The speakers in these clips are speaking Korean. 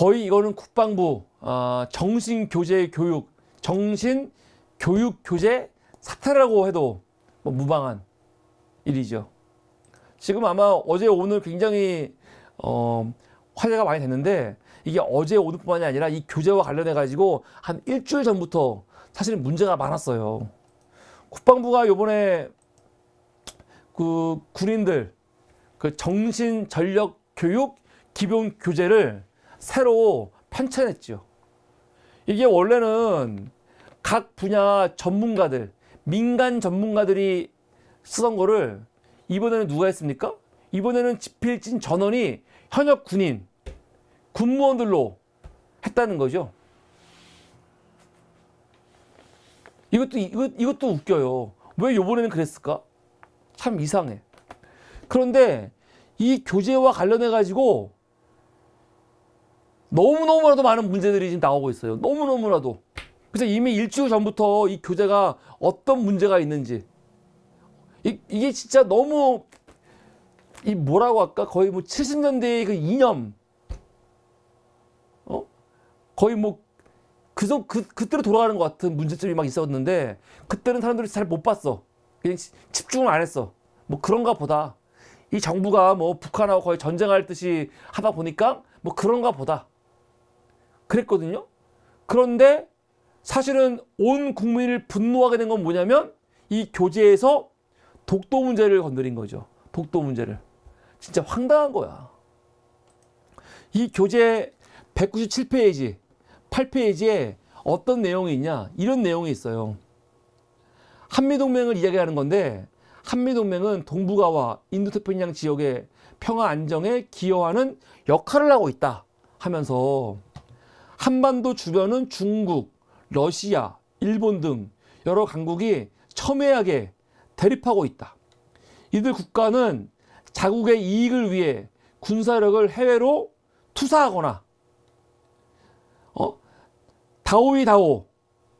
거의 이거는 국방부 어, 정신 교재 교육, 정신 교육 교재 사태라고 해도 뭐 무방한 일이죠. 지금 아마 어제 오늘 굉장히 어, 화제가 많이 됐는데 이게 어제 오늘뿐만이 아니라 이 교재와 관련해 가지고 한 일주일 전부터 사실은 문제가 많았어요. 국방부가 요번에 그 군인들 그 정신 전력 교육 기본 교재를 새로 편찬했죠. 이게 원래는 각 분야 전문가들, 민간 전문가들이 쓰던 거를 이번에는 누가 했습니까? 이번에는 지필진 전원이 현역 군인, 군무원들로 했다는 거죠. 이것도, 이것, 이것도 웃겨요. 왜 요번에는 그랬을까? 참 이상해. 그런데 이 교재와 관련해 가지고 너무너무나도 많은 문제들이 지금 나오고 있어요. 너무너무나도. 그래서 이미 일주일 전부터 이 교재가 어떤 문제가 있는지 이, 게 진짜 너무 이 뭐라고 할까 거의 뭐 70년대의 그 이념 어 거의 뭐 그저 그 그때로 돌아가는 것 같은 문제점이 막 있었는데 그때는 사람들이 잘 못 봤어 그냥 집중을 안 했어 뭐 그런가 보다 이 정부가 뭐 북한하고 거의 전쟁할 듯이 하다 보니까 뭐 그런가 보다 그랬거든요. 그런데 사실은 온 국민을 분노하게 된 건 뭐냐면 이 교재에서 독도 문제를 건드린 거죠. 독도 문제를. 진짜 황당한 거야. 이 교재 197페이지, 8페이지에 어떤 내용이 있냐? 이런 내용이 있어요. 한미동맹을 이야기하는 건데 한미동맹은 동북아와 인도태평양 지역의 평화 안정에 기여하는 역할을 하고 있다 하면서 한반도 주변은 중국, 러시아, 일본 등 여러 강국이 첨예하게 대립하고 있다. 이들 국가는 자국의 이익을 위해 군사력을 해외로 투사하거나 어, 다오이다오,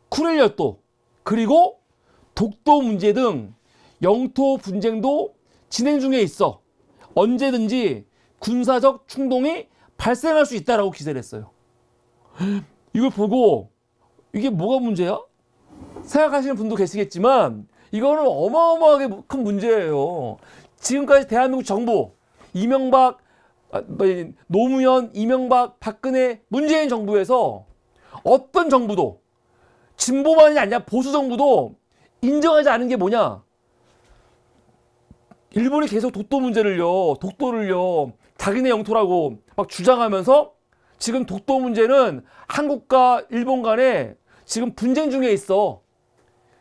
쿠렐열도 그리고 독도 문제 등 영토 분쟁도 진행 중에 있어 언제든지 군사적 충동이 발생할 수 있다라고 기재를 했어요. 이걸 보고 이게 뭐가 문제야? 생각하시는 분도 계시겠지만 이거는 어마어마하게 큰 문제예요. 지금까지 대한민국 정부 이명박 아, 뭐, 노무현, 이명박, 박근혜, 문재인 정부에서 어떤 정부도 진보만이 아니라 보수 정부도 인정하지 않은 게 뭐냐? 일본이 계속 독도 문제를요, 독도를요, 자기네 영토라고 막 주장하면서 지금 독도 문제는 한국과 일본 간에 지금 분쟁 중에 있어.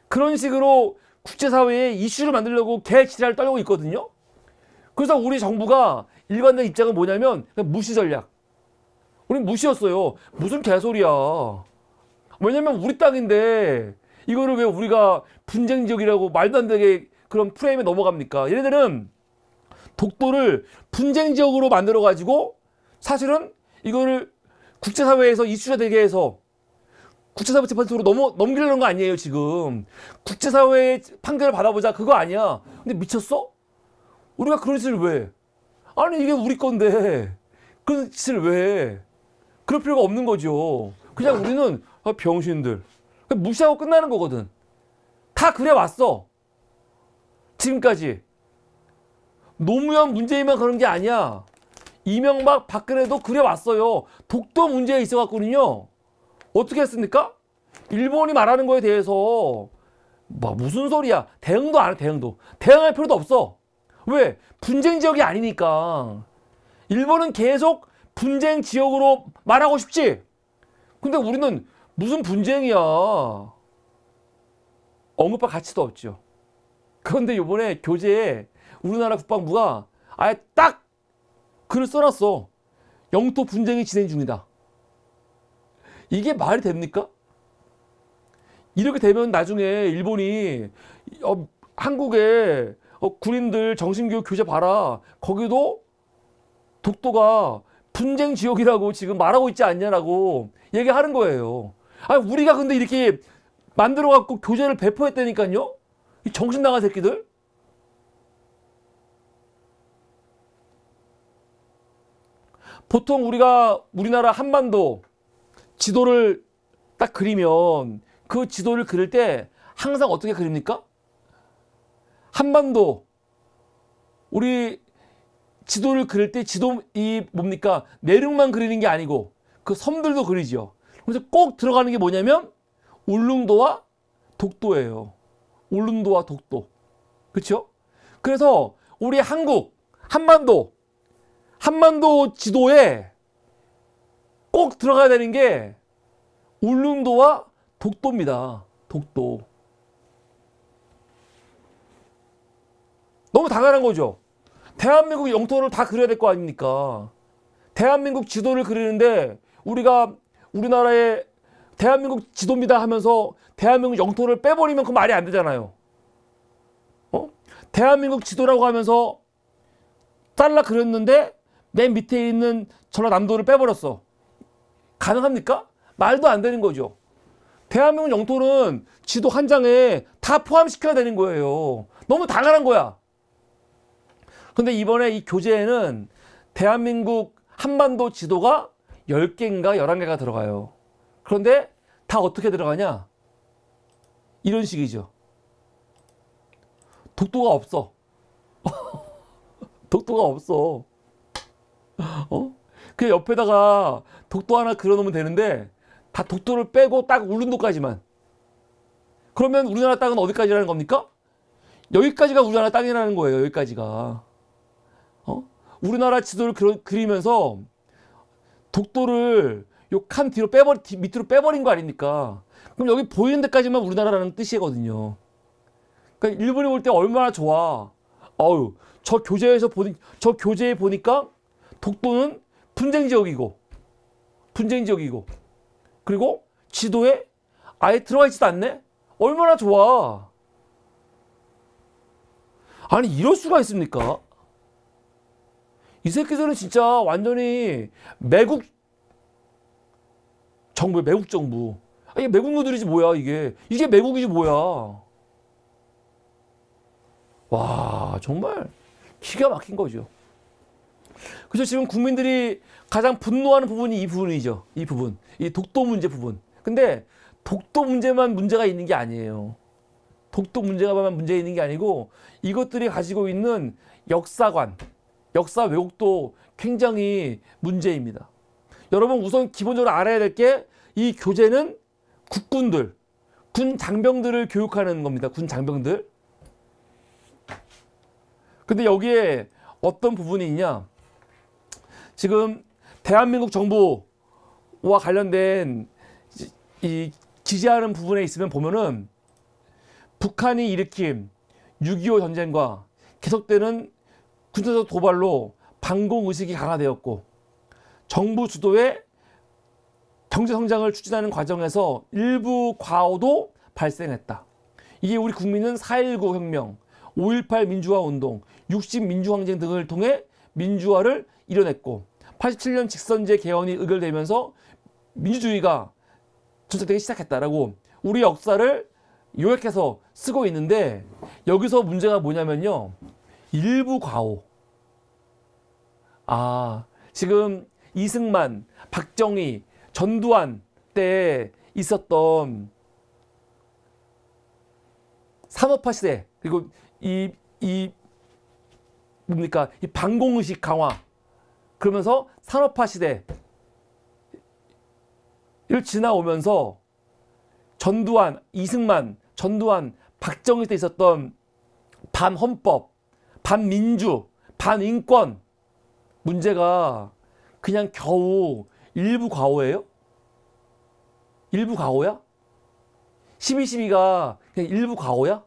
그런 식으로 국제사회에 이슈를 만들려고 개지랄을 떨고 있거든요. 그래서 우리 정부가 일관된 입장은 뭐냐면 무시 전략. 우리 무시였어요. 무슨 개소리야. 왜냐면 우리 땅인데 이거를 왜 우리가 분쟁 지역이라고 말도 안 되게 그런 프레임에 넘어갑니까? 얘네들은 독도를 분쟁 지역으로 만들어 가지고 사실은 이거를 국제사회에서 이슈가 되게 해서 국제사회 재판소로 넘어, 넘기려는 거 아니에요, 지금. 국제사회의 판결을 받아보자. 그거 아니야. 근데 미쳤어? 우리가 그런 짓을 왜? 아니, 이게 우리 건데. 그런 짓을 왜? 그럴 필요가 없는 거죠. 그냥 우리는 아, 병신들. 그냥 무시하고 끝나는 거거든. 다 그래 왔어. 지금까지. 노무현 문제인만 그런 게 아니야. 이명박 박근혜도 그려왔어요. 독도 문제에 있어 갖고는요. 어떻게 했습니까? 일본이 말하는 거에 대해서 뭐 무슨 소리야. 대응도 안 해. 대응도. 대응할 필요도 없어. 왜? 분쟁 지역이 아니니까. 일본은 계속 분쟁 지역으로 말하고 싶지. 근데 우리는 무슨 분쟁이야. 언급할 가치도 없죠. 그런데 요번에 교재에 우리나라 국방부가 아예 딱 글을 써놨어. 영토 분쟁이 진행 중이다. 이게 말이 됩니까? 이렇게 되면 나중에 일본이 어, 한국에 어, 군인들 정신교육 교재 봐라. 거기도 독도가 분쟁 지역이라고 지금 말하고 있지 않냐라고 얘기하는 거예요. 아, 우리가 근데 이렇게 만들어갖고 교재를 배포했다니까요? 정신 나간 새끼들? 보통 우리가 우리나라 한반도 지도를 딱 그리면 그 지도를 그릴 때 항상 어떻게 그립니까? 한반도 우리 지도를 그릴 때 지도 이 뭡니까 내륙만 그리는 게 아니고 그 섬들도 그리죠. 그래서 꼭 들어가는 게 뭐냐면 울릉도와 독도예요. 울릉도와 독도 그렇죠? 그래서 우리 한국 한반도 한반도 지도에 꼭 들어가야 되는 게 울릉도와 독도입니다. 독도. 너무 당연한 거죠. 대한민국 영토를 다 그려야 될 거 아닙니까? 대한민국 지도를 그리는데 우리가 우리나라의 대한민국 지도입니다 하면서 대한민국 영토를 빼버리면 그 말이 안 되잖아요. 어? 대한민국 지도라고 하면서 잘라 그렸는데 맨 밑에 있는 전라남도를 빼버렸어. 가능합니까? 말도 안 되는 거죠. 대한민국 영토는 지도 한 장에 다 포함시켜야 되는 거예요. 너무 당연한 거야. 근데 이번에 이 교재에는 대한민국 한반도 지도가 10개인가 11개가 들어가요. 그런데 다 어떻게 들어가냐? 이런 식이죠. 독도가 없어. 독도가 없어. 어? 그 옆에다가 독도 하나 그려놓으면 되는데 다 독도를 빼고 딱 울릉도까지만. 그러면 우리나라 땅은 어디까지라는 겁니까? 여기까지가 우리나라 땅이라는 거예요. 여기까지가. 어? 우리나라 지도를 그려, 그리면서 독도를 요 칸 뒤로 빼버리 밑으로 빼버린 거 아닙니까? 그럼 여기 보이는 데까지만 우리나라라는 뜻이거든요. 그러니까 일본이 볼 때 얼마나 좋아. 어유 저 교재에서 보니 저 교재에 보니까 독도는 분쟁 지역이고 분쟁 지역이고 그리고 지도에 아예 들어가 있지도 않네? 얼마나 좋아. 아니 이럴 수가 있습니까? 이 새끼들은 진짜 완전히 매국 정부에 매국 정부. 아, 이게 매국 노들이지 뭐야 이게. 이게 매국이지 뭐야. 와 정말 기가 막힌 거죠. 그래서 지금 국민들이 가장 분노하는 부분이 이 부분이죠. 이 부분. 이 독도 문제 부분. 근데 독도 문제만 문제가 있는 게 아니에요. 독도 문제가만 문제 가 있는 게 아니고 이것들이 가지고 있는 역사관, 역사 왜곡도 굉장히 문제입니다. 여러분 우선 기본적으로 알아야 될 게 이 교재는 국군들, 군 장병들을 교육하는 겁니다. 군 장병들. 근데 여기에 어떤 부분이 있냐? 지금 대한민국 정부와 관련된 이 기재하는 부분에 있으면 보면은 북한이 일으킴6.25 전쟁과 계속되는 군사적 도발로 반공 의식이 강화되었고 정부 주도의 경제 성장을 추진하는 과정에서 일부 과오도 발생했다. 이게 우리 국민은 4.19 혁명, 5.18 민주화 운동, 60 민주항쟁 등을 통해 민주화를 이뤄냈고 87년 직선제 개헌이 의결되면서 민주주의가 정착되기 시작했다라고 우리 역사를 요약해서 쓰고 있는데 여기서 문제가 뭐냐면요. 일부 과오. 아, 지금 이승만, 박정희, 전두환 때 있었던 산업화 시대 그리고 이이 뭡니까? 이 반공의식 강화 그러면서 산업화 시대를 지나오면서 전두환, 이승만, 전두환, 박정희 때 있었던 반헌법, 반민주, 반인권 문제가 그냥 겨우 일부 과오예요? 일부 과오야? 12.12가 그냥 일부 과오야?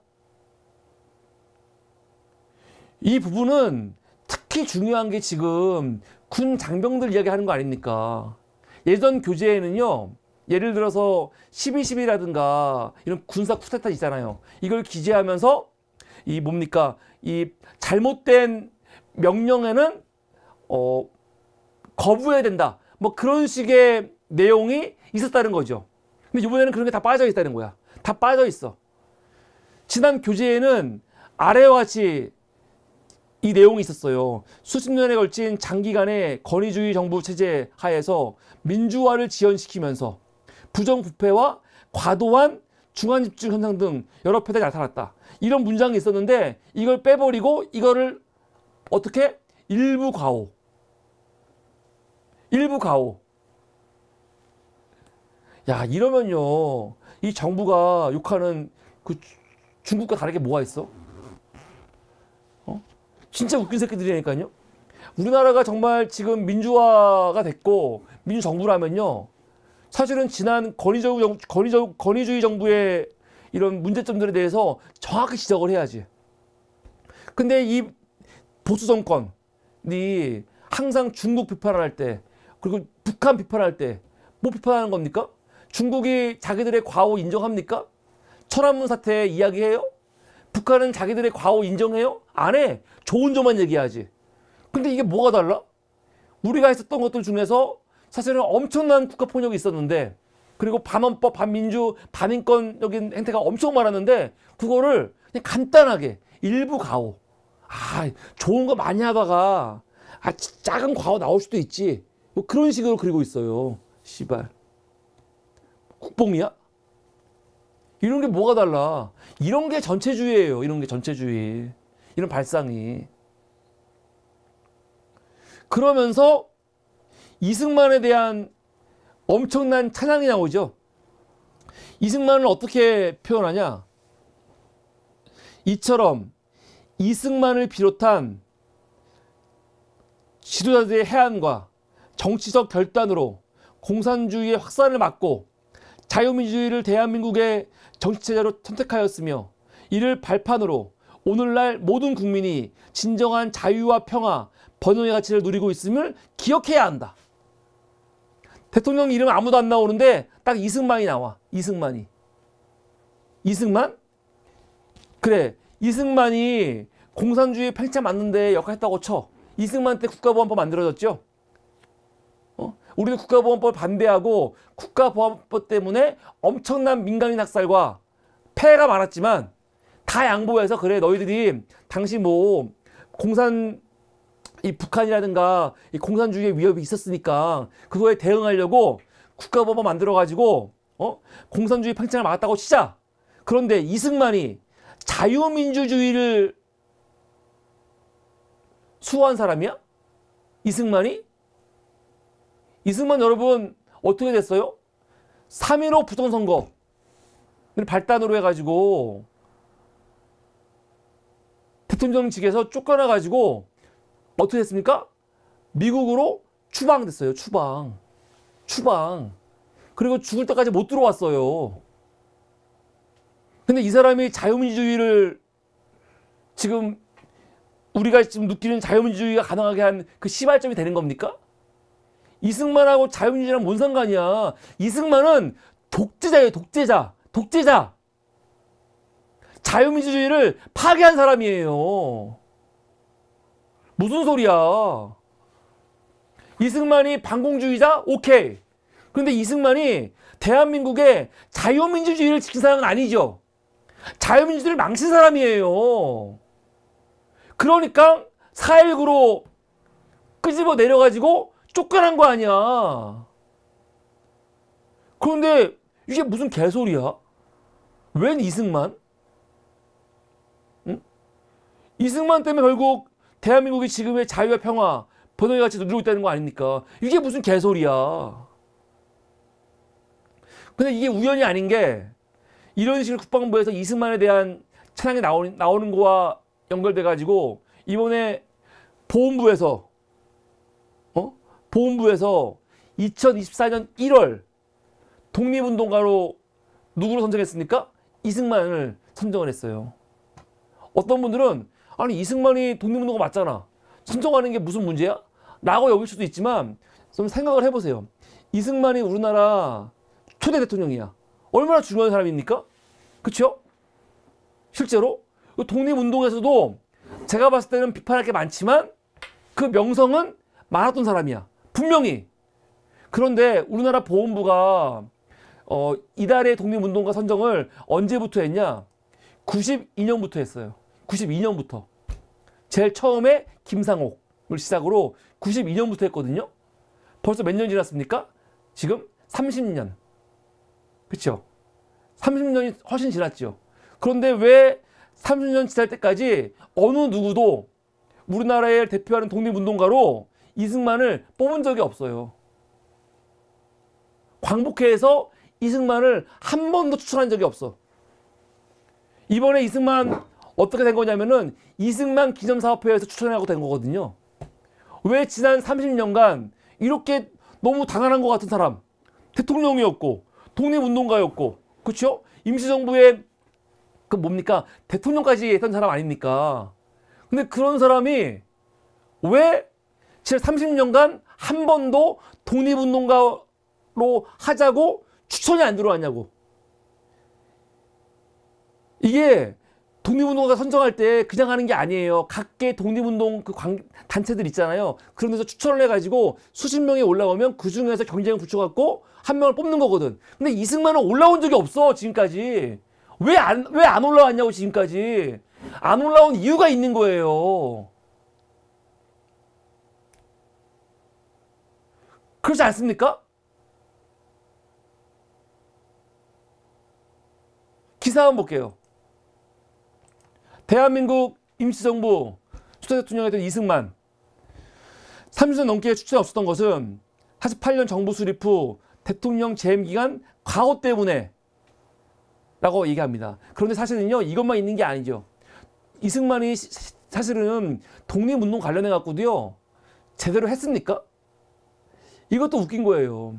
이 부분은 특히 중요한 게 지금 군 장병들 이야기하는 거 아닙니까? 예전 교재에는요. 예를 들어서 12.12라든가 이런 군사 쿠데타 있잖아요. 이걸 기재하면서 이 뭡니까? 이 잘못된 명령에는 어 거부해야 된다. 뭐 그런 식의 내용이 있었다는 거죠. 근데 이번에는 그런 게 다 빠져 있다는 거야. 다 빠져 있어. 지난 교재에는 아래와 같이 이 내용이 있었어요. 수십 년에 걸친 장기간의 권위주의 정부 체제 하에서 민주화를 지연시키면서 부정부패와 과도한 중간 집중 현상 등 여러 패턴이 나타났다. 이런 문장이 있었는데 이걸 빼버리고 이거를 어떻게 일부 과오 일부 과오 야 이러면요 이 정부가 욕하는 그 중국과 다르게 뭐가 있어? 진짜 웃긴 새끼들이니까요. 우리나라가 정말 지금 민주화가 됐고 민주정부라면요. 사실은 지난 권위적, 권위적, 권위주의 정부의 이런 문제점들에 대해서 정확히 지적을 해야지. 근데 이 보수 정권이 항상 중국 비판을 할 때, 그리고 북한 비판할 을 때, 뭐 비판하는 겁니까? 중국이 자기들의 과오 인정합니까? 천안문 사태 이야기해요? 북한은 자기들의 과오 인정해요? 안 해. 좋은 점만 얘기하지. 근데 이게 뭐가 달라? 우리가 했었던 것들 중에서 사실은 엄청난 국가 폭력이 있었는데 그리고 반헌법, 반민주, 반인권적인 행태가 엄청 많았는데 그거를 그냥 간단하게 일부 과오 아, 좋은 거 많이 하다가 아, 작은 과오 나올 수도 있지. 뭐 그런 식으로 그리고 있어요. 씨발. 국뽕이야? 이런 게 뭐가 달라. 이런 게 전체주의예요. 이런 게 전체주의. 이런 발상이. 그러면서 이승만에 대한 엄청난 찬양이 나오죠. 이승만을 어떻게 표현하냐? 이처럼 이승만을 비롯한 지도자들의 해안과 정치적 결단으로 공산주의의 확산을 막고 자유민주주의를 대한민국의 정치체제로 선택하였으며 이를 발판으로 오늘날 모든 국민이 진정한 자유와 평화, 번영의 가치를 누리고 있음을 기억해야 한다. 대통령 이름 아무도 안 나오는데 딱 이승만이 나와. 이승만이. 이승만? 그래. 이승만이 공산주의 팽창 맞는데 역할했다고 쳐. 이승만 때 국가보안법 만들어졌죠? 우리는 국가보안법 을 반대하고 국가보안법 때문에 엄청난 민간인 학살과 폐해가 많았지만 다 양보해서 그래 너희들이 당시 뭐 공산 이 북한이라든가 이 공산주의의 위협이 있었으니까 그거에 대응하려고 국가법을 만들어 가지고 어 공산주의 팽창을 막았다고 치자 그런데 이승만이 자유민주주의를 수호한 사람이야? 이승만이? 이승만 여러분 어떻게 됐어요? 3.15 부정선거 발단으로 해가지고 대통령측에서 쫓겨나가지고 어떻게 됐습니까? 미국으로 추방됐어요. 추방. 추방. 그리고 죽을 때까지 못 들어왔어요. 근데 이 사람이 자유민주주의를 지금 우리가 지금 느끼는 자유민주주의가 가능하게 한 그 시발점이 되는 겁니까? 이승만하고 자유민주주의랑 뭔 상관이야. 이승만은 독재자예요. 독재자. 독재자. 자유민주주의를 파괴한 사람이에요. 무슨 소리야. 이승만이 반공주의자? 오케이. 그런데 이승만이 대한민국의 자유민주주의를 지킨 사람은 아니죠. 자유민주주의를 망친 사람이에요. 그러니까 4.19로 끄집어 내려가지고 쫓겨난 거 아니야. 그런데 이게 무슨 개소리야? 웬 이승만? 응? 이승만 때문에 결국 대한민국이 지금의 자유와 평화, 번호의 가치 누리고 있다는 거 아닙니까? 이게 무슨 개소리야. 근데 이게 우연이 아닌 게 이런 식으로 국방부에서 이승만에 대한 찬양이 나오는, 나오는 거와 연결돼 가지고 이번에 보훈부에서 보훈부에서 2024년 1월 독립운동가로 누구를 선정했습니까? 이승만을 선정을 했어요. 어떤 분들은 아니 이승만이 독립운동가 맞잖아. 선정하는 게 무슨 문제야? 라고 여길 수도 있지만 좀 생각을 해보세요. 이승만이 우리나라 초대 대통령이야. 얼마나 중요한 사람입니까? 그렇죠? 실제로 그 독립운동에서도 제가 봤을 때는 비판할 게 많지만 그 명성은 많았던 사람이야. 분명히. 그런데 우리나라 보험부가 어, 이달의 독립운동가 선정을 언제부터 했냐? 92년부터 했어요. 92년부터. 제일 처음에 김상옥을 시작으로 92년부터 했거든요. 벌써 몇 년 지났습니까? 지금 30년. 그렇 30년이 훨씬 지났죠. 그런데 왜 30년 지날 때까지 어느 누구도 우리나라를 대표하는 독립운동가로 이승만을 뽑은 적이 없어요. 광복회에서 이승만을 한 번도 추천한 적이 없어. 이번에 이승만 어떻게 된 거냐면은 이승만 기념사업회에서 추천하고 된 거거든요. 왜 지난 30년간 이렇게 너무 당연한 것 같은 사람 대통령이었고 독립운동가였고 그렇 임시정부의 그 뭡니까 대통령까지 했던 사람 아닙니까? 근데 그런 사람이 왜 지난 30년간 한 번도 독립운동가로 하자고 추천이 안 들어왔냐고. 이게 독립운동가 선정할 때 그냥 하는 게 아니에요. 각계 독립운동 그 광, 단체들 있잖아요. 그런 데서 추천을 해가지고 수십 명이 올라오면 그 중에서 경쟁을 붙여갖고 한 명을 뽑는 거거든. 근데 이승만은 올라온 적이 없어, 지금까지. 왜 안, 왜 안 올라왔냐고, 지금까지. 안 올라온 이유가 있는 거예요. 그렇지 않습니까? 기사 한번 볼게요. 대한민국 임시정부 추천 대통령이던 이승만 30년 넘게 추천 없었던 것은 48년 정부 수립 후 대통령 재임 기간 과오 때문에 라고 얘기합니다. 그런데 사실은요 이것만 있는 게 아니죠. 이승만이 사실은 독립운동 관련해 갖고도요 제대로 했습니까? 이것도 웃긴 거예요.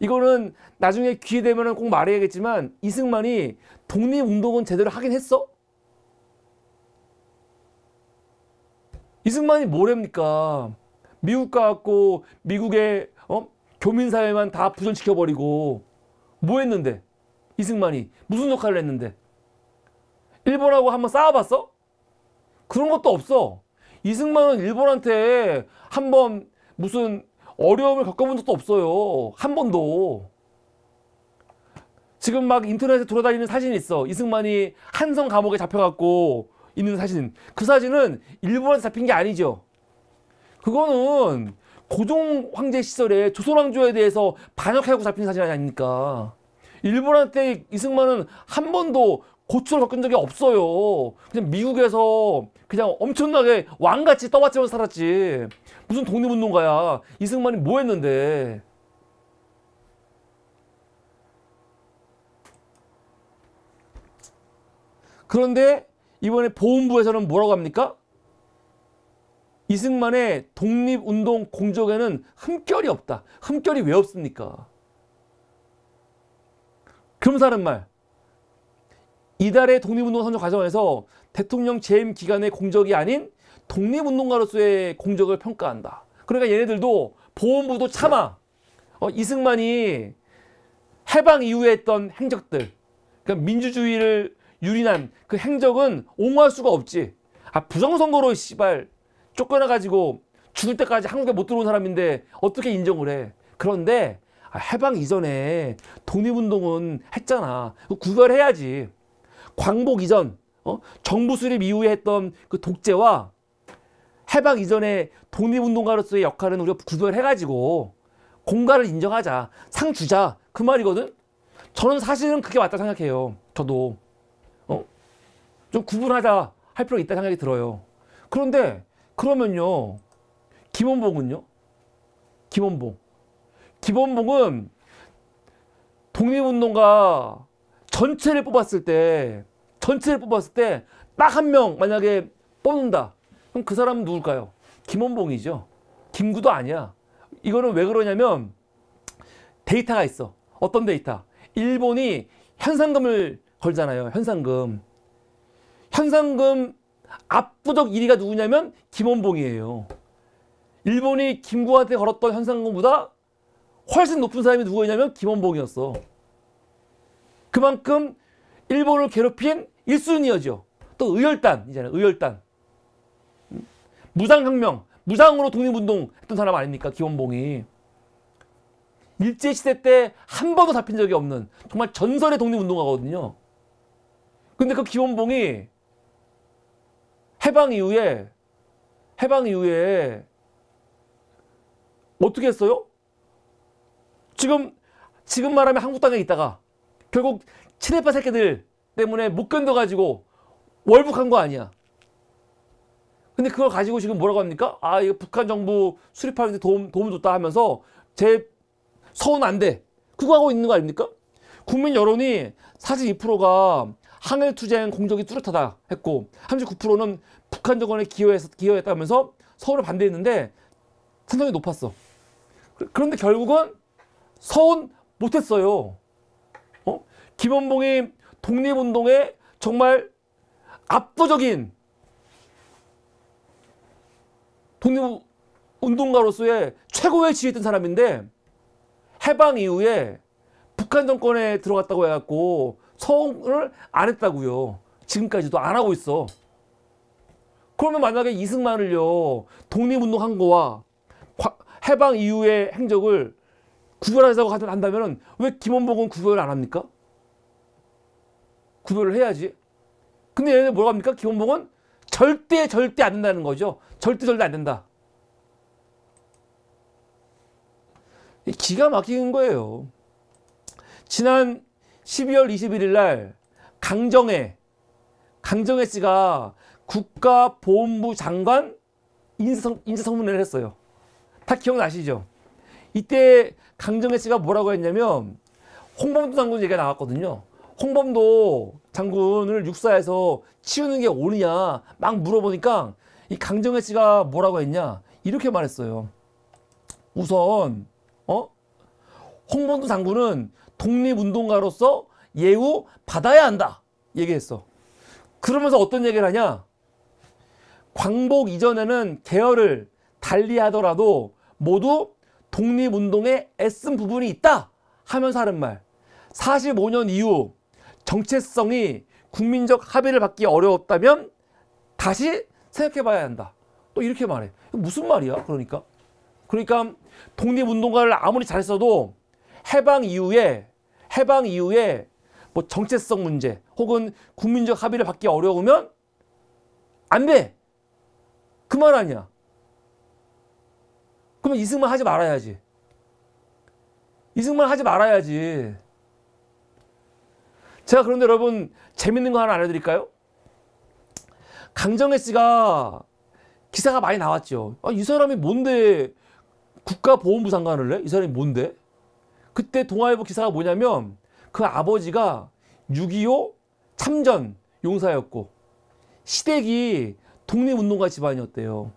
이거는 나중에 귀회 되면 꼭 말해야겠지만 이승만이 독립운동은 제대로 하긴 했어? 이승만이 뭐랍니까? 미국 가갖고 미국의 어? 교민사회만 다 부전시켜버리고 뭐 했는데? 이승만이 무슨 역할을 했는데? 일본하고 한번 싸워봤어? 그런 것도 없어. 이승만은 일본한테 한번 무슨 어려움을 겪어본 적도 없어요. 한 번도. 지금 막 인터넷에 돌아다니는 사진이 있어. 이승만이 한성 감옥에 잡혀갖고 있는 사진. 그 사진은 일본에서 잡힌 게 아니죠. 그거는 고종 황제 시절에 조선왕조에 대해서 반역하고 잡힌 사진 아닙니까? 일본한테 이승만은 한 번도 고초를 겪은 적이 없어요. 그냥 미국에서 그냥 엄청나게 왕같이 떠받치면서 살았지. 무슨 독립운동가야. 이승만이 뭐 했는데. 그런데 이번에 보훈부에서는 뭐라고 합니까? 이승만의 독립운동 공적에는 흠결이 없다. 흠결이 왜 없습니까? 그러면서 하는 말. 이달의 독립운동 선정 과정에서 대통령 재임 기간의 공적이 아닌 독립운동가로서의 공적을 평가한다. 그러니까 얘네들도 보험부도 참아. 어, 이승만이 해방 이후에 했던 행적들. 그러니까 민주주의를 유린한 그 행적은 옹호할 수가 없지. 아, 부정선거로 씨발 쫓겨나가지고 죽을 때까지 한국에 못 들어온 사람인데 어떻게 인정을 해. 그런데 아, 해방 이전에 독립운동은 했잖아. 구별해야지. 광복 이전, 어? 정부 수립 이후에 했던 그 독재와 해방 이전에 독립운동가로서의 역할은 우리가 구별해가지고 공가를 인정하자. 상 주자. 그 말이거든. 저는 사실은 그게 맞다 생각해요. 저도. 어? 좀 구분하자 할 필요가 있다 생각이 들어요. 그런데 그러면요. 김원봉은요? 김원봉. 김원봉은 독립운동가 전체를 뽑았을 때 전체를 뽑았을 때 딱 한 명 만약에 뽑는다. 그럼 그 사람은 누굴까요? 김원봉이죠. 김구도 아니야. 이거는 왜 그러냐면 데이터가 있어. 어떤 데이터? 일본이 현상금을 걸잖아요. 현상금. 현상금 압도적 1위가 누구냐면 김원봉이에요. 일본이 김구한테 걸었던 현상금보다 훨씬 높은 사람이 누구였냐면 김원봉이었어. 그만큼 일본을 괴롭힌 1순위였죠. 또 의열단이잖아요. 의열단. 무상혁명, 무상으로 독립운동 했던 사람 아닙니까? 기원봉이. 일제시대 때 한 번도 잡힌 적이 없는 정말 전설의 독립운동가거든요. 근데 그 기원봉이 해방 이후에 해방 이후에 어떻게 했어요? 지금 지금 말하면 한국 땅에 있다가 결국 친일파 새끼들 때문에 못 견뎌가지고 월북한 거 아니야. 근데 그걸 가지고 지금 뭐라고 합니까? 아, 이거 북한 정부 수립하는데 도움, 도움 줬다 하면서 제 서운 안 돼. 그거 하고 있는 거 아닙니까? 국민 여론이 42%가 항일 투쟁 공적이 뚜렷하다 했고 39%는 북한 정권에 기여해서 기여했다면서 서울을 반대했는데 찬성이 높았어. 그런데 결국은 서운 못했어요. 어? 김원봉이 독립운동에 정말 압도적인 독립운동가로서의 최고의 지위였던 사람인데 해방 이후에 북한 정권에 들어갔다고 해갖고 서울을 안 했다고요. 지금까지도 안 하고 있어. 그러면 만약에 이승만을요 독립운동한 거와 해방 이후의 행적을 구별하자고 한다면 왜김원봉은 구별을 안 합니까? 구별을 해야지. 근데 얘네 뭐라 합니까? 김원봉은 절대 절대 안 된다는 거죠. 절대 절대 안 된다. 기가 막히는 거예요. 지난 12월 21일 날 강정혜 강정혜 씨가 국가보훈부 장관 인사성, 인사성문을 했어요. 다 기억나시죠? 이때 강정혜 씨가 뭐라고 했냐면 홍범도 장군 얘기가 나왔거든요. 홍범도 장군을 육사에서 치우는 게 옳으냐 막 물어보니까 이 강정혜 씨가 뭐라고 했냐 이렇게 말했어요. 우선 어 홍범도 장군은 독립운동가로서 예우 받아야 한다 얘기했어. 그러면서 어떤 얘기를 하냐? 광복 이전에는 계열을 달리하더라도 모두 독립운동에 애쓴 부분이 있다 하면서 하는 말. 45년 이후 정체성이 국민적 합의를 받기 어려웠다면 다시 생각해 봐야 한다. 또 이렇게 말해. 무슨 말이야? 그러니까. 그러니까 독립운동가를 아무리 잘했어도 해방 이후에 해방 이후에 뭐 정체성 문제 혹은 국민적 합의를 받기 어려우면 안 돼. 그 말 아니야. 그러면 이승만 하지 말아야지. 이승만 하지 말아야지. 제가 그런데 여러분 재밌는 거 하나 알려드릴까요? 강정혜 씨가 기사가 많이 나왔죠. 아, 이 사람이 뭔데 국가보훈부 상관을 해? 이 사람이 뭔데? 그때 동아일보 기사가 뭐냐면 그 아버지가 6.25 참전 용사였고 시댁이 독립운동가 집안이었대요.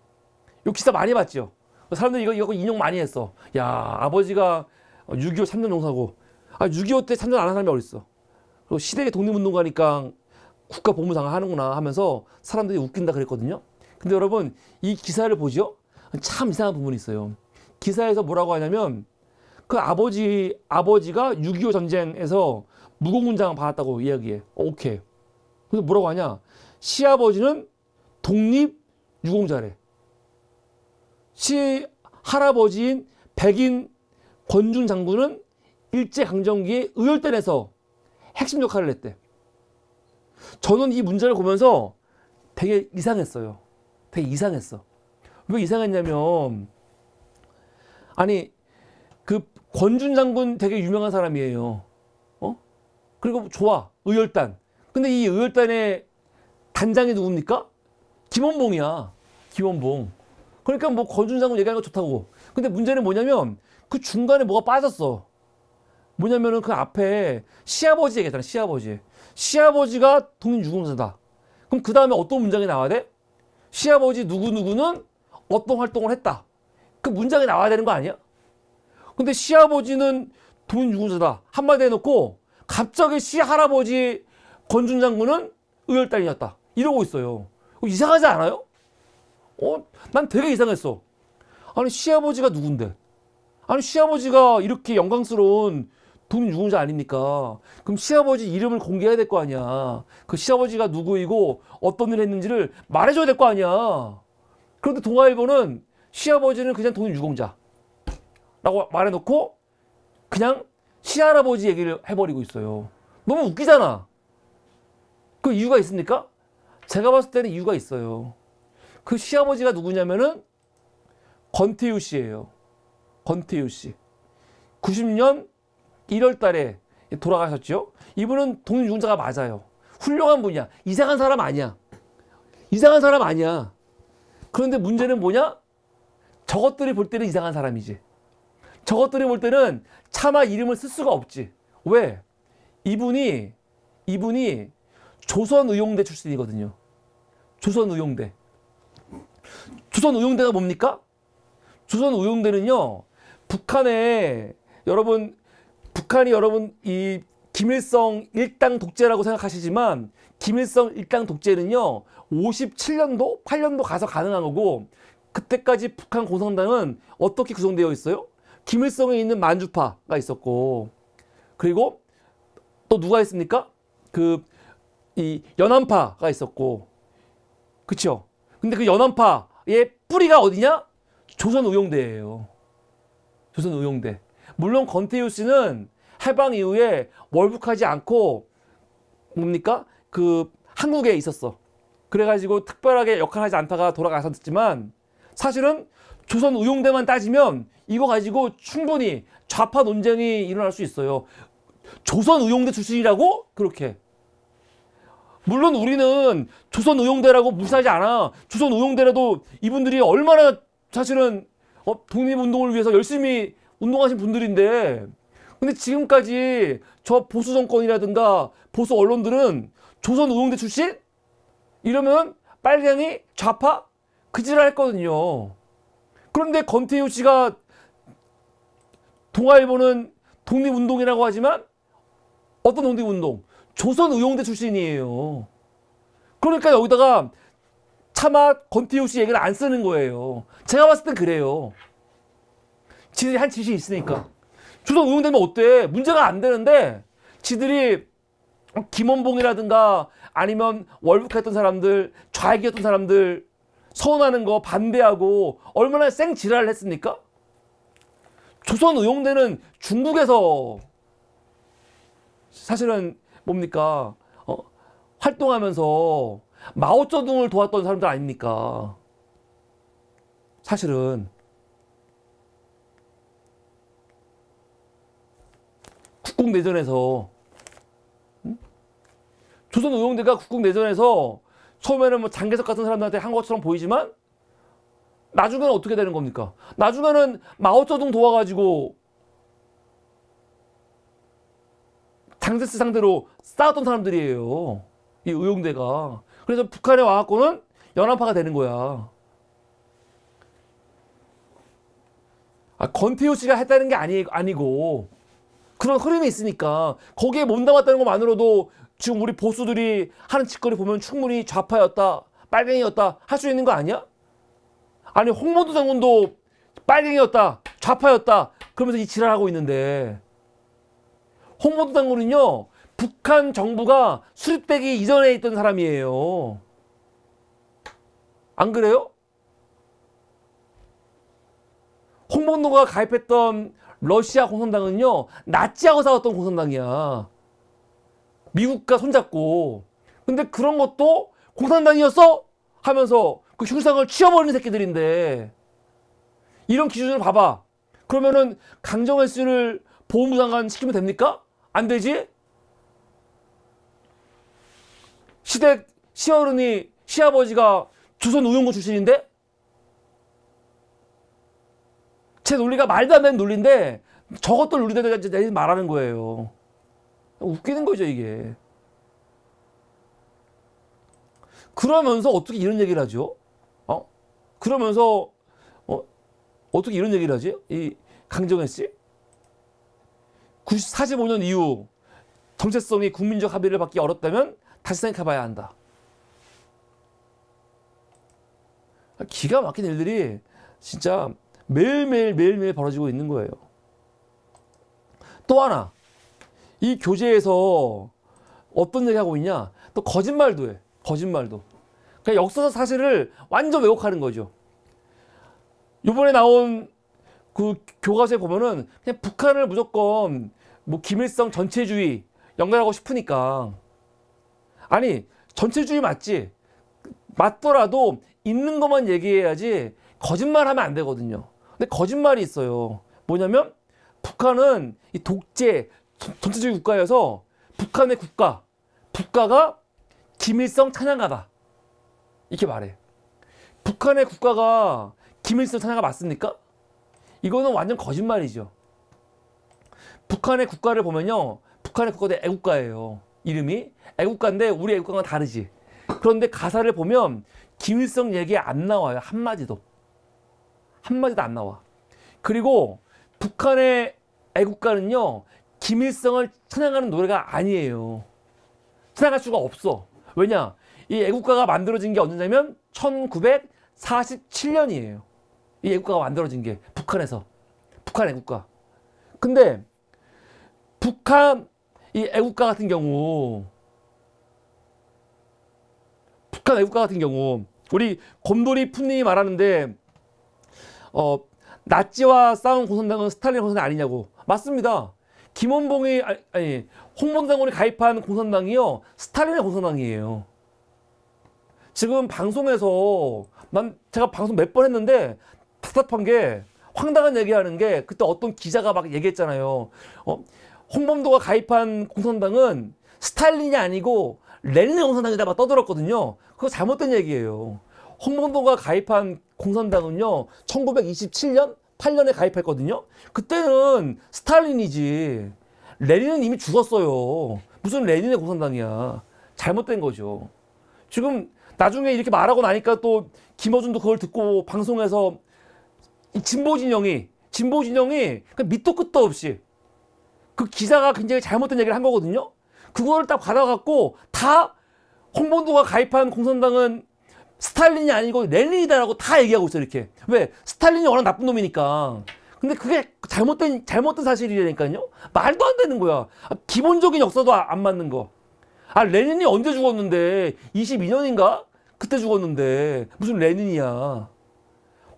이 기사 많이 봤죠? 사람들이 이거, 이거 인용 많이 했어. 야 아버지가 6.25 참전 용사고 아, 6.25 때 참전 안 한 사람이 어딨어. 그리고 시댁의 독립운동가니까 국가 보무상을 하는구나 하면서 사람들이 웃긴다 그랬거든요. 근데 여러분 이 기사를 보죠. 참 이상한 부분이 있어요. 기사에서 뭐라고 하냐면 그 아버지 아버지가 6.25 전쟁에서 무공군장을 받았다고 이야기해. 오케이. 그래서 뭐라고 하냐? 시아버지는 독립 유공자래. 시 할아버지인 백인 권준 장군은 일제 강점기에 의열대에서 핵심 역할을 했대. 저는 이 문제를 보면서 되게 이상했어요. 되게 이상했어. 왜 이상했냐면 아니 그 권준 장군 되게 유명한 사람이에요. 어? 그리고 좋아. 의열단. 근데 이 의열단의 단장이 누굽니까? 김원봉이야. 김원봉. 그러니까 뭐 권준 장군 얘기하는 거 좋다고. 근데 문제는 뭐냐면 그 중간에 뭐가 빠졌어. 뭐냐면은 그 앞에 시아버지 얘기했잖아, 시아버지. 시아버지가 독립유공자다. 그럼 그 다음에 어떤 문장이 나와야 돼? 시아버지 누구누구는 어떤 활동을 했다. 그 문장이 나와야 되는 거 아니야? 근데 시아버지는 독립유공자다. 한마디 해놓고 갑자기 시할아버지 권준 장군은 의열단이었다. 이러고 있어요. 어, 이상하지 않아요? 어, 난 되게 이상했어. 아니, 시아버지가 누군데? 아니, 시아버지가 이렇게 영광스러운 본인 누군지 아닙니까? 그럼 시아버지 이름을 공개해야 될 거 아니야. 그 시아버지가 누구이고 어떤 일을 했는지를 말해줘야 될 거 아니야. 그런데 동아일보는 시아버지는 그냥 독립 유공자 라고 말해놓고 그냥 시할아버지 얘기를 해버리고 있어요. 너무 웃기잖아. 그 이유가 있습니까? 제가 봤을 때는 이유가 있어요. 그 시아버지가 누구냐면은 권태유 씨예요. 권태유 씨. 90년 1월 달에 돌아가셨죠. 이분은 독립유자가 맞아요. 훌륭한 분이야. 이상한 사람 아니야. 이상한 사람 아니야. 그런데 문제는 뭐냐? 저것들이 볼 때는 이상한 사람이지. 저것들이 볼 때는 차마 이름을 쓸 수가 없지. 왜? 이분이 이분이 조선의용대 출신이거든요. 조선의용대. 조선의용대가 뭡니까? 조선의용대는요. 북한에 여러분 북한이 여러분 이 김일성 일당 독재라고 생각하시지만 김일성 일당 독재는요 57년도 8년도 가서 가능한 거고 그때까지 북한 공산당은 어떻게 구성되어 있어요? 김일성에 있는 만주파가 있었고 그리고 또 누가 있습니까? 그 이 연안파가 있었고 그쵸 근데 그 연안파의 뿌리가 어디냐? 조선 의용대예요. 조선 의용대. 물론 권태유 씨는 해방 이후에 월북하지 않고 뭡니까? 그 한국에 있었어. 그래가지고 특별하게 역할하지 않다가 돌아가셨지만 사실은 조선 우용대만 따지면 이거 가지고 충분히 좌파 논쟁이 일어날 수 있어요. 조선 우용대 출신이라고? 그렇게. 물론 우리는 조선 우용대라고 무시하지 않아. 조선 우용대라도 이분들이 얼마나 사실은 어, 독립운동을 위해서 열심히 운동하신 분들인데 근데 지금까지 저 보수 정권이라든가 보수 언론들은 조선 노용대 출신? 이러면 빨갱이? 좌파? 그지랄 했거든요. 그런데 권태우 씨가 동아일보는 독립운동이라고 하지만 어떤 독립운동? 조선 의용대 출신이에요. 그러니까 여기다가 차마 권태우 씨 얘기를 안 쓰는 거예요. 제가 봤을 땐 그래요. 지들이 한 짓이 있으니까. 주소 오용되면 어때? 문제가 안 되는데 지들이 김원봉이라든가 아니면 월북했던 사람들, 좌익이었던 사람들 서운하는 거 반대하고 얼마나 생지랄을 했습니까? 조선 의용대는 중국에서 사실은 뭡니까 어, 활동하면서 마오쩌둥을 도왔던 사람들 아닙니까? 사실은 국공내전에서 음? 조선 의용대가 국공내전에서 처음에는 뭐 장개석 같은 사람들한테 한 것처럼 보이지만 나중에는 어떻게 되는 겁니까? 나중에는 마오쩌둥 도와가지고 장제스 상대로 싸웠던 사람들이에요. 이 의용대가. 그래서 북한에 와갖고는 연합파가 되는 거야. 아, 권태우 씨가 했다는 게 아니, 아니고 그런 흐름이 있으니까 거기에 몸담았다는 것만으로도 지금 우리 보수들이 하는 짓거리 보면 충분히 좌파였다 빨갱이였다 할 수 있는 거 아니야? 아니 홍범도 장군도 빨갱이였다 좌파였다 그러면서 이 지랄하고 있는데 홍범도 장군은요 북한 정부가 수립되기 이전에 있던 사람이에요 안 그래요? 홍범도가 가입했던 러시아 공산당은요 나치하고 싸웠던 공산당이야 미국과 손잡고 근데 그런 것도 공산당이었어? 하면서 그 흉상을 치워버리는 새끼들인데 이런 기준을 봐봐 그러면은 강정일 씨를 보훈부 장관 시키면 됩니까? 안 되지? 시댁 시어른이 시아버지가 조선 우용군 출신인데 제 논리가 말도 안 되는 논리인데 저것도 논리대로 가내 말하는 거예요. 웃기는 거죠 이게. 그러면서 어떻게 이런 얘기를 하죠? 어? 그러면서 어? 어떻게 이런 얘기를 하지? 이 강정현 씨? 45년 이후 정체성이 국민적 합의를 받기 어렵다면 다시 생각해봐야 한다. 기가 막힌 일들이 진짜 매일매일 매일매일 벌어지고 있는 거예요. 또 하나 이 교재에서 어떤 얘기하고 있냐 또 거짓말도 해 거짓말도 그러니까 역사적 사실을 완전 왜곡하는 거죠 요번에 나온 그 교과서에 보면은 그냥 북한을 무조건 뭐 김일성 전체주의 연결하고 싶으니까 아니 전체주의 맞지 맞더라도 있는 것만 얘기해야지 거짓말하면 안 되거든요 근데 거짓말이 있어요. 뭐냐면 북한은 이 독재 전체적인 국가여서 북한의 국가, 국가가 김일성 찬양가다. 이렇게 말해. 북한의 국가가 김일성 찬양가 맞습니까? 이거는 완전 거짓말이죠. 북한의 국가를 보면요. 북한의 국가도 애국가예요. 이름이 애국가인데 우리 애국가랑 다르지. 그런데 가사를 보면 김일성 얘기 안 나와요. 한마디도. 한마디도 안 나와. 그리고 북한의 애국가는요. 김일성을 찬양하는 노래가 아니에요. 찬양할 수가 없어. 왜냐? 이 애국가가 만들어진 게 언제냐면 1947년이에요. 이 애국가가 만들어진 게 북한에서. 북한 애국가. 근데 북한 이 애국가 같은 경우 북한 애국가 같은 경우 우리 곰돌이 푸님이 말하는데 어, 나치와 싸운 공산당은 스탈린 공산당 아니냐고. 맞습니다. 김원봉이 아, 아니 홍범당원이 가입한 공산당이요. 스탈린의 공산당이에요. 지금 방송에서 난 제가 방송 몇 번 했는데 답답한 게 황당한 얘기하는 게 그때 어떤 기자가 막 얘기했잖아요. 어? 홍범도가 가입한 공산당은 스탈린이 아니고 레의 공산당이다 막 떠들었거든요. 그거 잘못된 얘기예요. 홍범도가 가입한 공산당은요 1927년 8년에 가입했거든요. 그때는 스탈린이지 레닌은 이미 죽었어요. 무슨 레닌의 공산당이야. 잘못된 거죠. 지금 나중에 이렇게 말하고 나니까 또 김어준도 그걸 듣고 방송에서 진보 진영이 진보 진영이 밑도 끝도 없이 그 기사가 굉장히 잘못된 얘기를 한 거거든요. 그거를 딱 받아갖고 다 홍범도가 가입한 공산당은 스탈린이 아니고 레닌이다라고 다 얘기하고 있어 요 이렇게 왜 스탈린이 워낙 나쁜 놈이니까 근데 그게 잘못된 잘못된 사실이라니까요 말도 안 되는 거야 아, 기본적인 역사도 아, 안 맞는 거아 레닌이 언제 죽었는데 22년인가 그때 죽었는데 무슨 레닌이야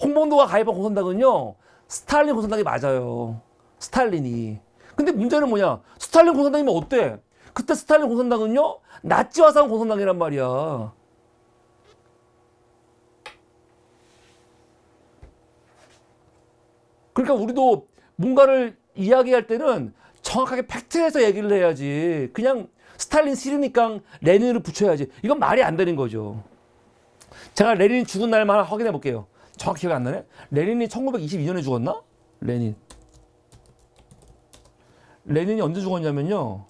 홍범도가 가입한 공산당은요 스탈린 공산당이 맞아요 스탈린이 근데 문제는 뭐냐 스탈린 공산당이면 어때 그때 스탈린 공산당은요 나치화상 공산당이란 말이야 그러니까 우리도 뭔가를 이야기할 때는 정확하게 팩트에서 얘기를 해야지. 그냥 스탈린 싫으니까 레닌을 붙여야지. 이건 말이 안 되는 거죠. 제가 레닌 죽은 날만 확인해 볼게요. 정확히 기억 안 나네. 레닌이 1922년에 죽었나? 레닌. 레닌이 언제 죽었냐면요.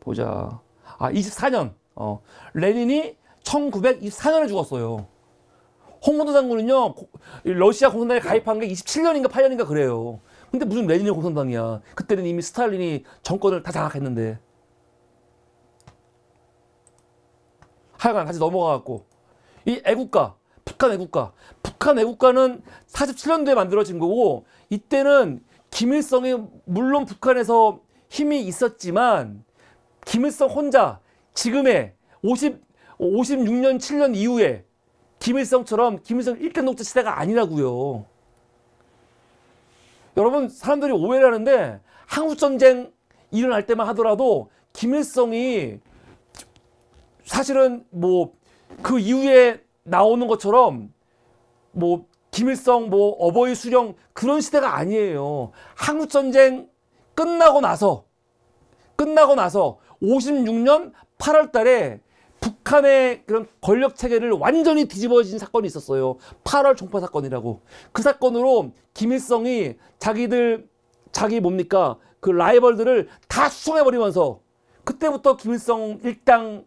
보자. 아, 24년. 어. 레닌이 1924년에 죽었어요. 홍문도 장군은요 러시아 공산당에 가입한 게 27년인가 8년인가 그래요. 근데 무슨 레닌의 공산당이야. 그때는 이미 스탈린이 정권을 다 장악했는데. 하여간 같이 넘어가갖고 이 애국가 북한 애국가 북한 애국가는 47년도에 만들어진 거고 이때는 김일성이 물론 북한에서 힘이 있었지만 김일성 혼자 지금의 50, 56년 7년 이후에 김일성처럼 김일성 1등 독재 시대가 아니라고요. 여러분 사람들이 오해를 하는데 한국전쟁 일어날 때만 하더라도 김일성이 사실은 뭐 그 이후에 나오는 것처럼 뭐 김일성 뭐 어버이 수령 그런 시대가 아니에요. 한국전쟁 끝나고 나서 끝나고 나서 56년 8월 달에 북한의 그런 권력 체계를 완전히 뒤집어진 사건이 있었어요. 8월 총파 사건이라고. 그 사건으로 김일성이 자기들 자기 뭡니까? 그 라이벌들을 다 수정해 버리면서 그때부터 김일성 일당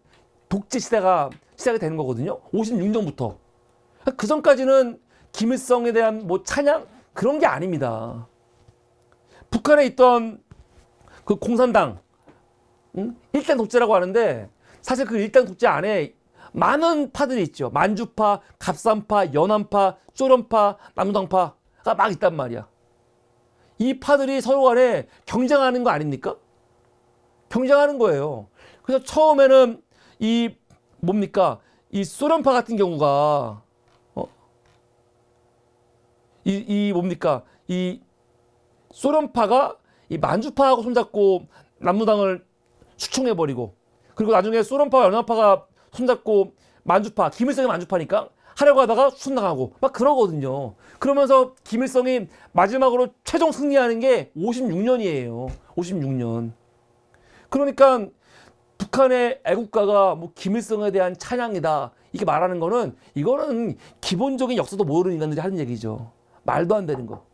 독재 시대가 시작이 되는 거거든요. 56년부터. 그 전까지는 김일성에 대한 뭐 찬양 그런 게 아닙니다. 북한에 있던 그 공산당 응? 일당 독재라고 하는데 사실 그 일당 국재 안에 많은 파들이 있죠. 만주파, 갑산파, 연안파, 쪼련파, 남당파가 막 있단 말이야. 이 파들이 서로 간에 경쟁하는 거 아닙니까? 경쟁하는 거예요. 그래서 처음에는 이 뭡니까? 이쏘련파 같은 경우가 어? 이, 이 뭡니까? 이 소련파가 이 만주파하고 손잡고 남무당을 추총해버리고 그리고 나중에 소련파와 연합파가 손잡고 만주파, 김일성이 만주파니까 하려고 하다가 순당하고 막 그러거든요. 그러면서 김일성이 마지막으로 최종 승리하는 게 56년이에요. 56년. 그러니까 북한의 애국가가 뭐 김일성에 대한 찬양이다. 이게 말하는 거는 이거는 기본적인 역사도 모르는 인간들이 하는 얘기죠. 말도 안 되는 거.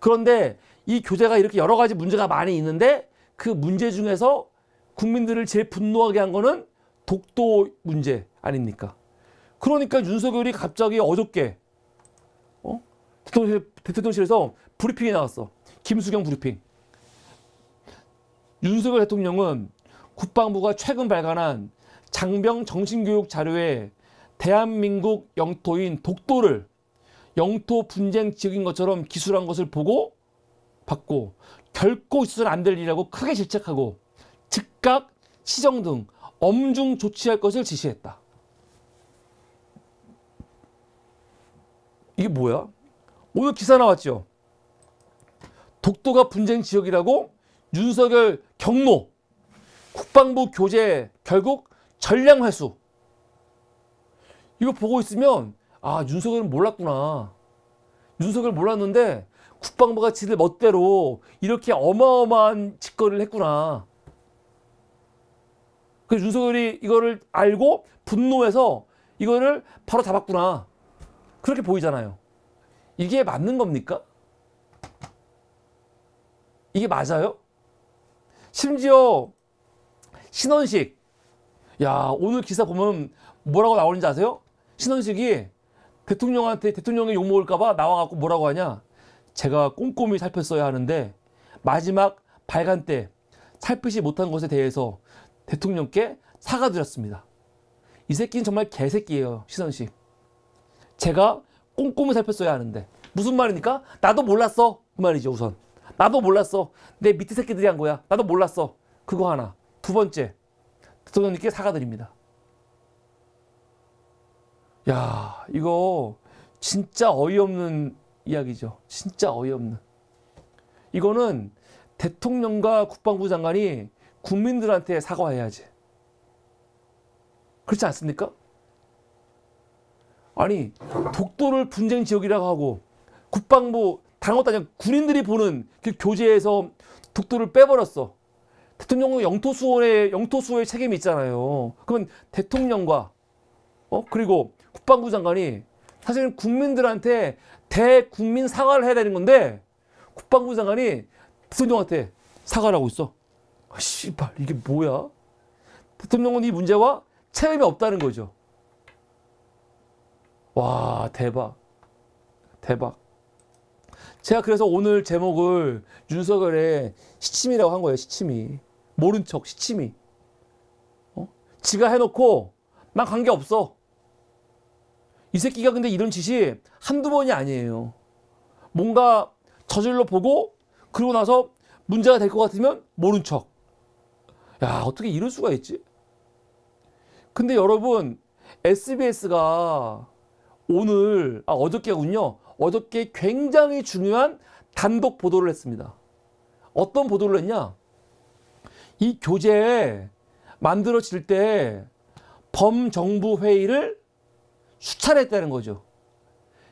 그런데 이 교재가 이렇게 여러 가지 문제가 많이 있는데 그 문제 중에서 국민들을 제 분노하게 한 거는 독도 문제 아닙니까? 그러니까 윤석열이 갑자기 어저께 어? 대통령, 대통령실에서 브리핑이 나왔어. 김수경 브리핑. 윤석열 대통령은 국방부가 최근 발간한 장병 정신교육 자료에 대한민국 영토인 독도를 영토 분쟁 지역인 것처럼 기술한 것을 보고 받고 결코 있어서는 안될 일이라고 크게 질책하고 즉각 시정 등 엄중 조치할 것을 지시했다. 이게 뭐야? 오늘 기사 나왔죠. 독도가 분쟁 지역이라고 윤석열 경로 국방부 교재 결국 전량 회수 이거 보고 있으면 아 윤석열은 몰랐구나 윤석열 몰랐는데 국방부가 지들 멋대로 이렇게 어마어마한 짓거리를 했구나 그 윤석열이 이거를 알고 분노해서 이거를 바로 잡았구나. 그렇게 보이잖아요. 이게 맞는 겁니까? 이게 맞아요? 심지어 신원식. 야, 오늘 기사 보면 뭐라고 나오는지 아세요? 신원식이 대통령한테 대통령의 욕 먹을까봐 나와갖고 뭐라고 하냐. 제가 꼼꼼히 살폈어야 하는데 마지막 발간 때 살피지 못한 것에 대해서 대통령께 사과드렸습니다. 이 새끼는 정말 개새끼예요. 시선식. 제가 꼼꼼히 살폈어야 하는데 무슨 말이니까 나도 몰랐어. 그 말이죠 우선. 나도 몰랐어. 내 밑에 새끼들이 한 거야. 나도 몰랐어. 그거 하나. 두 번째. 대통령님께 사과드립니다. 야 이거 진짜 어이없는 이야기죠. 진짜 어이없는. 이거는 대통령과 국방부 장관이 국민들한테 사과해야지. 그렇지 않습니까? 아니 독도를 분쟁 지역이라고 하고 국방부 당것도 아니 군인들이 보는 그 교재에서 독도를 빼버렸어. 대통령은 영토 수호의 영토 수호의 책임이 있잖아요. 그러면 대통령과 어 그리고 국방부 장관이 사실은 국민들한테 대국민 사과를 해야 되는 건데 국방부 장관이 대통령한테 사과를 하고 있어. 아, 씨발 이게 뭐야? 대통령은 이 문제와 체험이 없다는 거죠. 와 대박 대박 제가 그래서 오늘 제목을 윤석열의 시침이라고 한 거예요 시침이 모른 척 시침이 어? 지가 해놓고 난 관계없어 이 새끼가 근데 이런 짓이 한두 번이 아니에요 뭔가 저질러 보고 그러고 나서 문제가 될 것 같으면 모른 척 야, 어떻게 이럴 수가 있지? 근데 여러분, SBS가 오늘, 아, 어저께군요. 어저께 굉장히 중요한 단독 보도를 했습니다. 어떤 보도를 했냐? 이 교재 만들어질 때 범정부 회의를 수차례 했다는 거죠.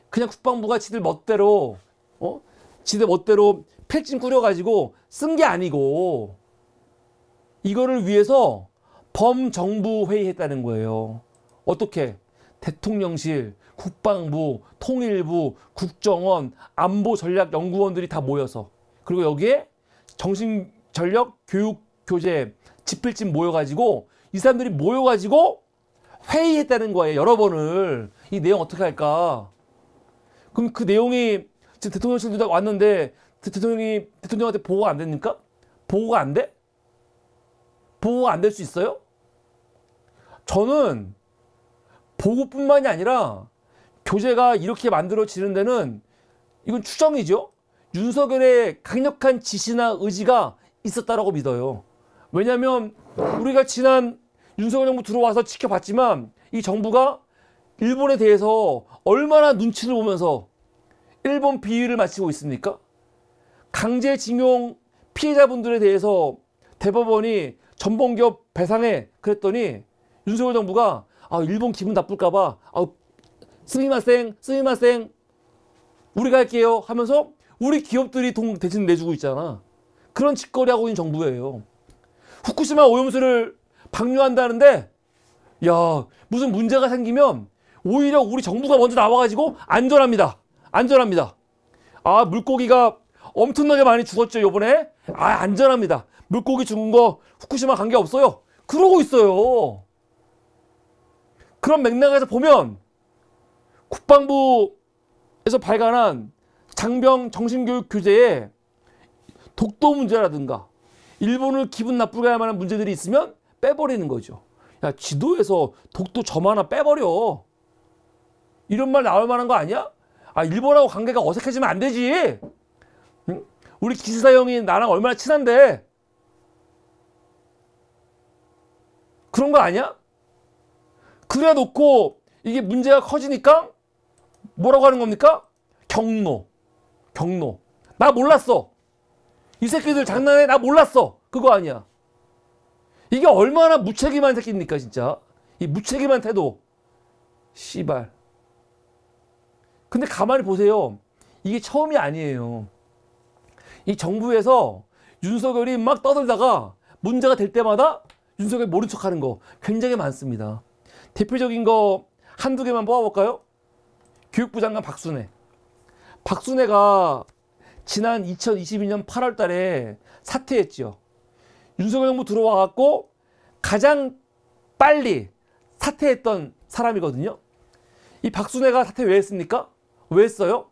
그냥 국방부가 지들 멋대로, 어? 지들 멋대로 필진 꾸려가지고 쓴 게 아니고, 이거를 위해서 범정부 회의했다는 거예요. 어떻게? 대통령실, 국방부, 통일부, 국정원, 안보전략연구원들이 다 모여서 그리고 여기에 정신전력, 교육, 교재, 집필집 모여가지고 이 사람들이 모여가지고 회의했다는 거예요. 여러 번을. 이 내용 어떻게 할까? 그럼 그 내용이 지금 대통령실도 왔는데 대통령이 대통령한테 보고가 안 됩니까? 보고가 안 돼? 보호안될수 있어요? 저는 보고뿐만이 아니라 교재가 이렇게 만들어지는 데는 이건 추정이죠. 윤석열의 강력한 지시나 의지가 있었다라고 믿어요. 왜냐하면 우리가 지난 윤석열 정부 들어와서 지켜봤지만 이 정부가 일본에 대해서 얼마나 눈치를 보면서 일본 비위를 마치고 있습니까? 강제징용 피해자분들에 대해서 대법원이 전범기업 배상해 그랬더니 윤석열 정부가 아 일본 기분 나쁠까봐 아 스미마생 스미마생 우리가 할게요 하면서 우리 기업들이 돈 대신 내주고 있잖아 그런 짓거리하고 있는 정부예요 후쿠시마 오염수를 방류한다는데 야 무슨 문제가 생기면 오히려 우리 정부가 먼저 나와가지고 안전합니다 안전합니다 아 물고기가 엄청나게 많이 죽었죠 요번에 아 안전합니다 물고기 죽은 거 후쿠시마 관계 없어요. 그러고 있어요. 그런 맥락에서 보면 국방부에서 발간한 장병 정신교육 교재에 독도 문제라든가 일본을 기분 나쁘게 할 만한 문제들이 있으면 빼버리는 거죠. 야 지도에서 독도 점 하나 빼버려. 이런 말 나올 만한 거 아니야? 아 일본하고 관계가 어색해지면 안 되지. 응? 우리 기사형이 나랑 얼마나 친한데 그런 거 아니야? 그래 놓고 이게 문제가 커지니까 뭐라고 하는 겁니까? 경로. 경로. 나 몰랐어. 이 새끼들 장난해. 나 몰랐어. 그거 아니야. 이게 얼마나 무책임한 새끼입니까, 진짜. 이 무책임한 태도. 씨발. 근데 가만히 보세요. 이게 처음이 아니에요. 이 정부에서 윤석열이 막 떠들다가 문제가 될 때마다 윤석열 모른 척하는 거 굉장히 많습니다. 대표적인 거 한두 개만 뽑아볼까요? 교육부 장관 박순애. 박순애가 지난 2022년 8월 달에 사퇴했지요. 윤석열 정부 들어와갖고 가장 빨리 사퇴했던 사람이거든요. 이 박순애가 사퇴 왜 했습니까? 왜 했어요?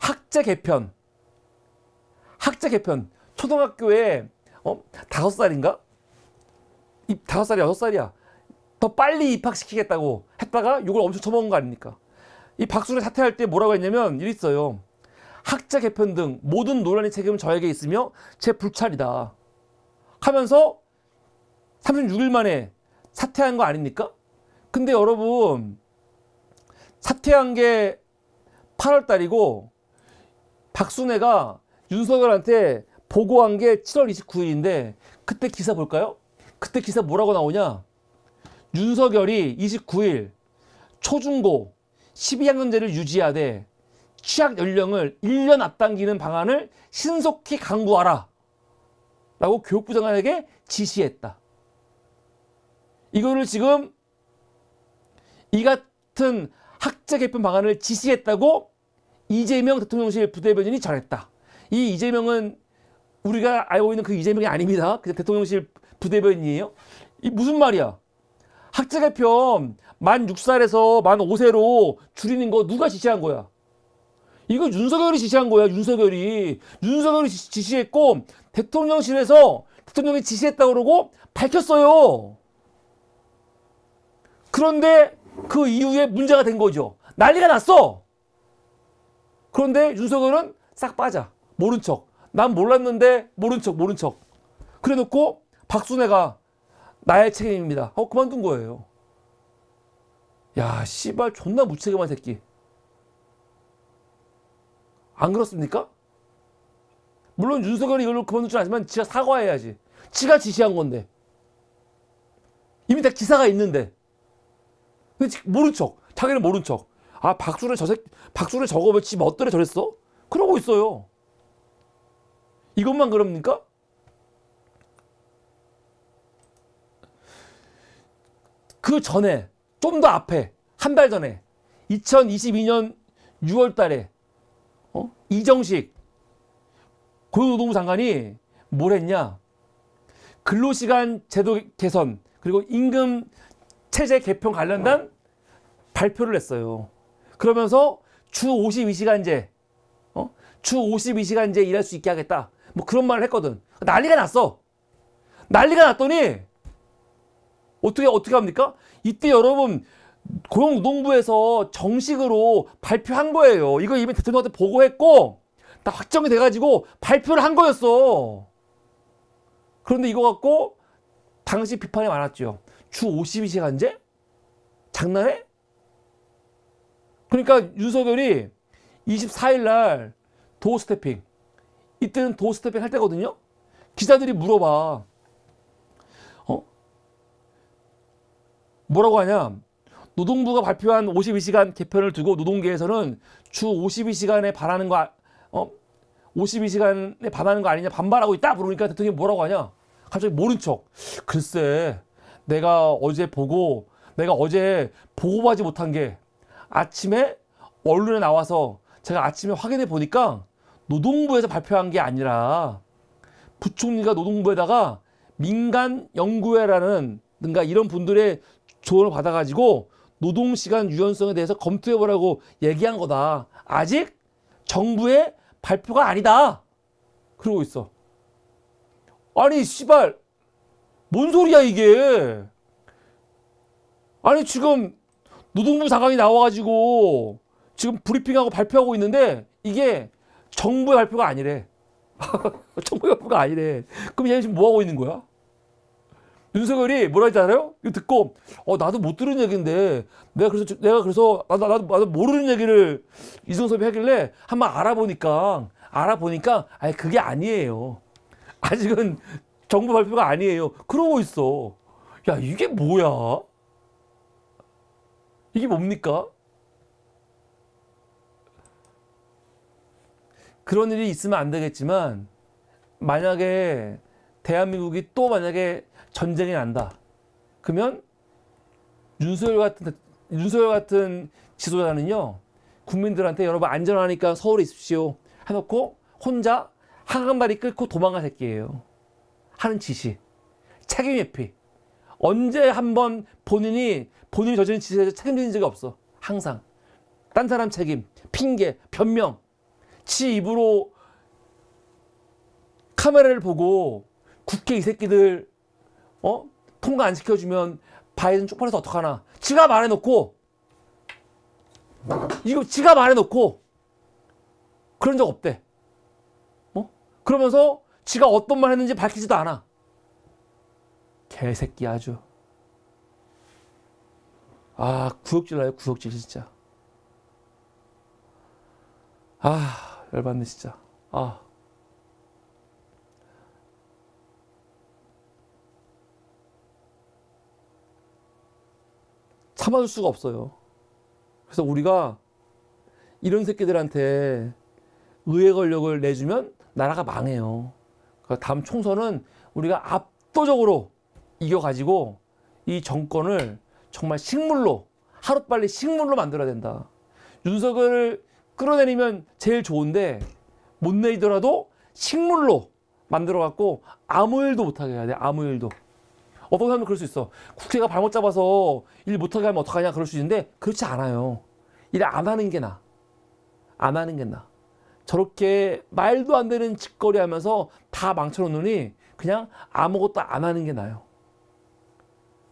학제 개편. 학제 개편. 초등학교에 어, 5살인가? 다섯 살이 여섯 살이야. 더 빨리 입학시키겠다고 했다가 욕을 엄청 처먹은거 아닙니까? 이 박수를 사퇴할 때 뭐라고 했냐면 이 있어요. 학자 개편 등 모든 논란의 책임은 저에게 있으며 제 불찰이다. 하면서 36일 만에 사퇴한 거 아닙니까? 근데 여러분 사퇴한 게 8월 달이고 박순애가 윤석열한테 보고한 게 7월 29일인데 그때 기사 볼까요? 그때 기사 뭐라고 나오냐? 윤석열이 29일 초중고 12학년제를 유지하되 취학 연령을 1년 앞당기는 방안을 신속히 강구하라. 라고 교육부 장관에게 지시했다. 이거를 지금 이 같은 학제 개편 방안을 지시했다고 이재명 대통령실 부대변인이 전했다. 이 이재명은 우리가 알고 있는 그 이재명이 아닙니다. 그냥 대통령실 부대변인이에요? 이 무슨 말이야? 학자 개편 만 6살에서 만 5세로 줄이는 거 누가 지시한 거야? 이거 윤석열이 지시한 거야, 윤석열이. 윤석열이 지시했고 대통령실에서 대통령이 지시했다고 그러고 밝혔어요. 그런데 그 이후에 문제가 된 거죠. 난리가 났어. 그런데 윤석열은 싹 빠져. 모른 척. 난 몰랐는데 모른 척, 모른 척. 그래 놓고 박순애가 나의 책임입니다. 어 그만둔 거예요. 야 씨발 존나 무책임한 새끼. 안 그렇습니까? 물론 윤석열이 이걸그만둔줄 알지만 지가 사과해야지. 지가 지시한 건데. 이미 다 기사가 있는데. 근데 모른 척. 자기는 모른 척. 아 박수를 저 새끼 박수를 저거 왜지 뭐 멋대로 저랬어? 그러고 있어요. 이것만 그럽니까? 그 전에 좀 더 앞에 한 달 전에 2022년 6월 달에 어? 이정식 고용노동부 장관이 뭘 했냐 근로시간 제도 개선 그리고 임금 체제 개편 관련된 어. 발표를 했어요. 그러면서 주 52시간제 어? 주 52시간제 일할 수 있게 하겠다. 뭐 그런 말을 했거든. 난리가 났어. 난리가 났더니 어떻게 어떻게 합니까? 이때 여러분 고용노동부에서 정식으로 발표한 거예요. 이거 이미 대통령한테 보고했고 다 확정이 돼가지고 발표를 한 거였어. 그런데 이거 갖고 당시 비판이 많았죠. 주 52시간제? 장난해? 그러니까 윤석열이 24일 날 도어 스태핑 이때는 도어 스태핑 할 때거든요. 기자들이 물어봐. 뭐라고 하냐? 노동부가 발표한 52시간 개편을 두고 노동계에서는 주 52시간에 반하는 거 아, 어? 52시간에 반하는 거 아니냐 반발하고 있다 그러니까 대통령이 뭐라고 하냐 갑자기 모른 척 글쎄 내가 어제 보고 내가 어제 보고받지 못한 게 아침에 언론에 나와서 제가 아침에 확인해 보니까 노동부에서 발표한 게 아니라 부총리가 노동부에다가 민간 연구회라는 뭔가 이런 분들의 조언을 받아가지고 노동시간 유연성에 대해서 검토해보라고 얘기한 거다. 아직 정부의 발표가 아니다. 그러고 있어. 아니, 씨발. 뭔 소리야, 이게. 아니, 지금 노동부 장관이 나와가지고 지금 브리핑하고 발표하고 있는데 이게 정부의 발표가 아니래. 정부의 발표가 아니래. 그럼 얘는 지금 뭐하고 있는 거야? 윤석열이 뭐라 했잖아요? 이거 듣고 어 나도 못 들은 얘기인데 내가 그래서 내가 그래서 나도 나도, 나도 모르는 얘기를 이준섭이 하길래 한번 알아보니까 알아보니까 아니 그게 아니에요. 아직은 정부 발표가 아니에요. 그러고 있어. 야 이게 뭐야? 이게 뭡니까? 그런 일이 있으면 안 되겠지만 만약에 대한민국이 또 만약에 전쟁이 난다. 그러면 윤석열 같은 윤석열 같은 지도자는요 국민들한테 여러분 안전하니까 서울에 있십시오 해놓고 혼자 한간발이 끓고 도망간 새끼예요. 하는 지시, 책임 회피. 언제 한번 본인이 본인이 저지른 지시에 책임지는 적이 없어. 항상 딴 사람 책임, 핑계, 변명, 지 입으로 카메라를 보고 국회 이 새끼들 어? 통과 안 시켜주면 바이든 쪽팔려서 어떡하나. 지가 말해놓고, 이거 지가 말해놓고, 그런 적 없대. 어? 그러면서 지가 어떤 말 했는지 밝히지도 않아. 개새끼 아주. 아, 구역질 나요, 구역질, 진짜. 아, 열받네, 진짜. 아. 참아줄 수가 없어요. 그래서 우리가 이런 새끼들한테 의회 권력을 내주면 나라가 망해요. 그러니 다음 총선은 우리가 압도적으로 이겨가지고 이 정권을 정말 식물로 하루빨리 식물로 만들어야 된다. 윤석을 끌어내리면 제일 좋은데 못 내리더라도 식물로 만들어갖고 아무 일도 못하게 해야 돼. 아무 일도. 어떤 사람은 그럴 수 있어. 국회가 발못 잡아서 일 못하게 하면 어떡하냐 그럴 수 있는데 그렇지 않아요. 일 안 하는 게 나. 안 하는 게 나. 저렇게 말도 안 되는 짓거리 하면서 다 망쳐놓느니 그냥 아무것도 안 하는 게 나요.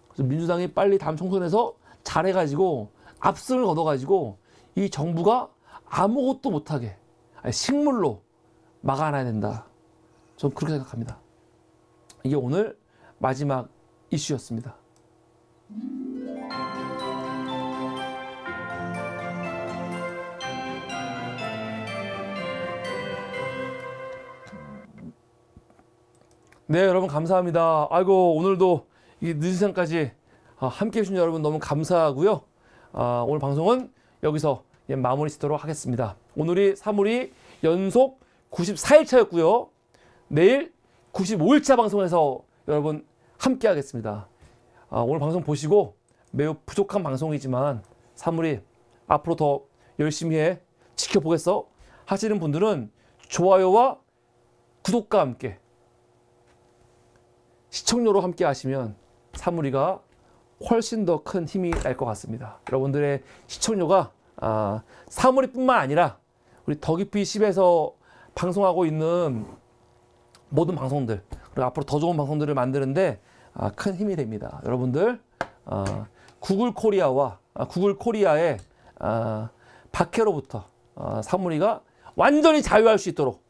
그래서 민주당이 빨리 다음 총선에서 잘해가지고 압승을 거어가지고이 정부가 아무것도 못하게 식물로 막아놔야 된다. 전 그렇게 생각합니다. 이게 오늘 마지막 이슈였습니다. 네, 여러분 감사합니다. 아이고 오늘도 이 늦은 시간까지 아, 함께해 주신 여러분 너무 감사하고요. 아, 오늘 방송은 여기서 마무리 짓도록 하겠습니다. 오늘이 3월이 연속 94일차였고요. 내일 95일차 방송에서 여러분 함께 하겠습니다. 아, 오늘 방송 보시고 매우 부족한 방송이지만 사물이 앞으로 더 열심히 해 지켜보겠어 하시는 분들은 좋아요와 구독과 함께 시청료로 함께 하시면 사물이가 훨씬 더 큰 힘이 날 것 같습니다. 여러분들의 시청료가 아, 사물이뿐만 아니라 우리 더 깊이 10에서 방송하고 있는 모든 방송들 그리고 앞으로 더 좋은 방송들을 만드는데 아, 큰 힘이 됩니다. 여러분들 아, 구글 코리아와 아, 구글 코리아의 박해로부터 사무리가 완전히 자유할 수 있도록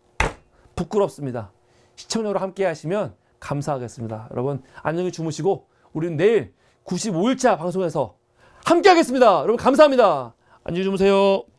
부끄럽습니다. 시청으로 함께 하시면 감사하겠습니다. 여러분 안녕히 주무시고 우리는 내일 95일차 방송에서 함께 하겠습니다. 여러분 감사합니다. 안녕히 주무세요.